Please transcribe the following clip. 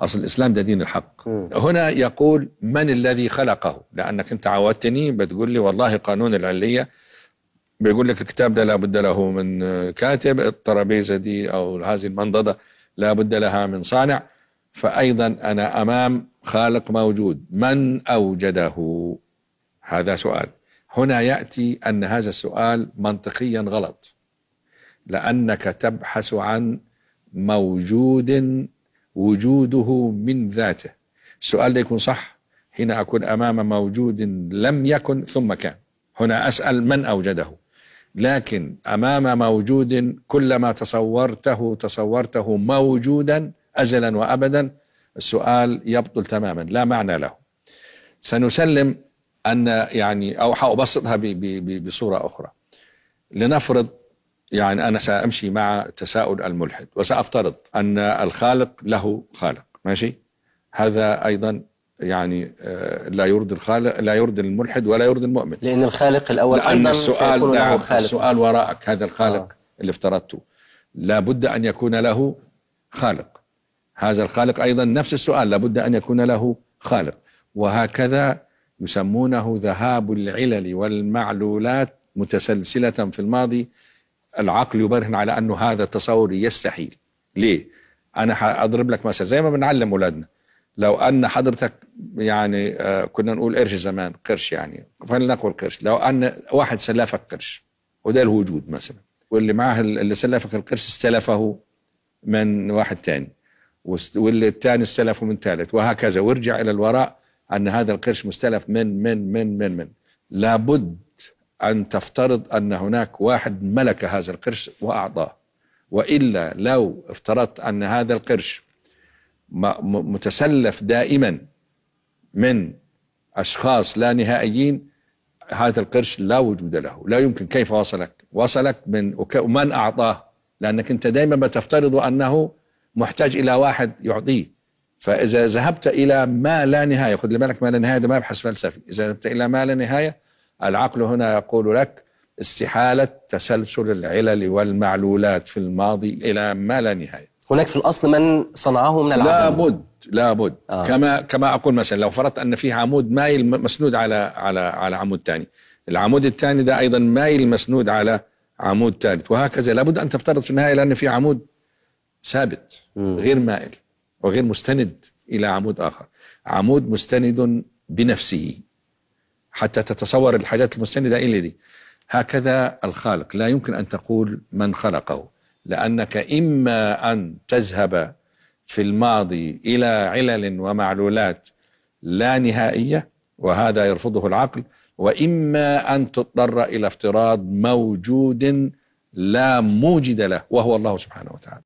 أصل الإسلام ده دين الحق م. هنا يقول من الذي خلقه لأنك أنت عودتني بتقول لي والله قانون العلية بيقول لك الكتاب ده لابد له من كاتب الترابيزة دي أو هذه المنضدة لابد لها من صانع فأيضا أنا أمام خالق موجود من أوجده هذا سؤال هنا يأتي أن هذا السؤال منطقيا غلط لأنك تبحث عن موجود وجوده من ذاته السؤال ده يكون صح حين أكون أمام موجود لم يكن ثم كان هنا أسأل من أوجده لكن أمام موجود كلما تصورته تصورته موجودا أزلا وأبدا السؤال يبطل تماما لا معنى له سنسلم أن يعني أو حأبسطها بصورة أخرى لنفرض يعني أنا سأمشي مع تساؤل الملحد وسأفترض أن الخالق له خالق ماشي هذا أيضا يعني آه، لا يرضي الخالق لا يرضي الملحد ولا يرضي المؤمن لأن الخالق الأول لأن أيضا السؤال نعم، خالق السؤال وراءك هذا الخالق آه. اللي افترضته لابد أن يكون له خالق هذا الخالق أيضا نفس السؤال لابد أن يكون له خالق وهكذا يسمونه ذهاب العلل والمعلولات متسلسلة في الماضي العقل يبرهن على انه هذا التصور يستحيل ليه انا أضرب لك مثل زي ما بنعلم اولادنا لو ان حضرتك يعني آه، كنا نقول قرش زمان قرش يعني فلنقل قرش لو ان واحد سلفك قرش وده الوجود مثلا واللي معاه اللي سلفك القرش استلفه من واحد تاني واللي التاني استلفه من ثالث وهكذا وارجع الى الوراء ان هذا القرش مستلف من من من من من لابد أن تفترض أن هناك واحد ملك هذا القرش وأعطاه وإلا لو افترضت أن هذا القرش متسلف دائما من أشخاص لا نهائيين هذا القرش لا وجود له لا يمكن كيف وصلك وصلك من ومن أعطاه لأنك أنت دائما بتفترض أنه محتاج إلى واحد يعطيه فإذا ذهبت إلى ما لا نهاية خذ بالك ما لا نهاية ده ما بحث فلسفي إذا ذهبت إلى ما لا نهاية العقل هنا يقول لك استحالة تسلسل العلل والمعلولات في الماضي إلى ما لا نهاية هناك في الأصل من صنعه من العدم لابد لابد آه. كما كما أقول مثلا لو فرضت أن فيه عمود مايل مسنود على على على عمود ثاني العمود الثاني ده أيضا مايل مسنود على عمود ثالث وهكذا لابد أن تفترض في النهاية لأن في عمود ثابت غير مائل وغير مستند إلى عمود آخر عمود مستند بنفسه حتى تتصور الحاجات المستندة إلى دي هكذا الخالق لا يمكن أن تقول من خلقه لأنك إما أن تذهب في الماضي إلى علل ومعلولات لا نهائية وهذا يرفضه العقل وإما أن تضطر إلى افتراض موجود لا موجد له وهو الله سبحانه وتعالى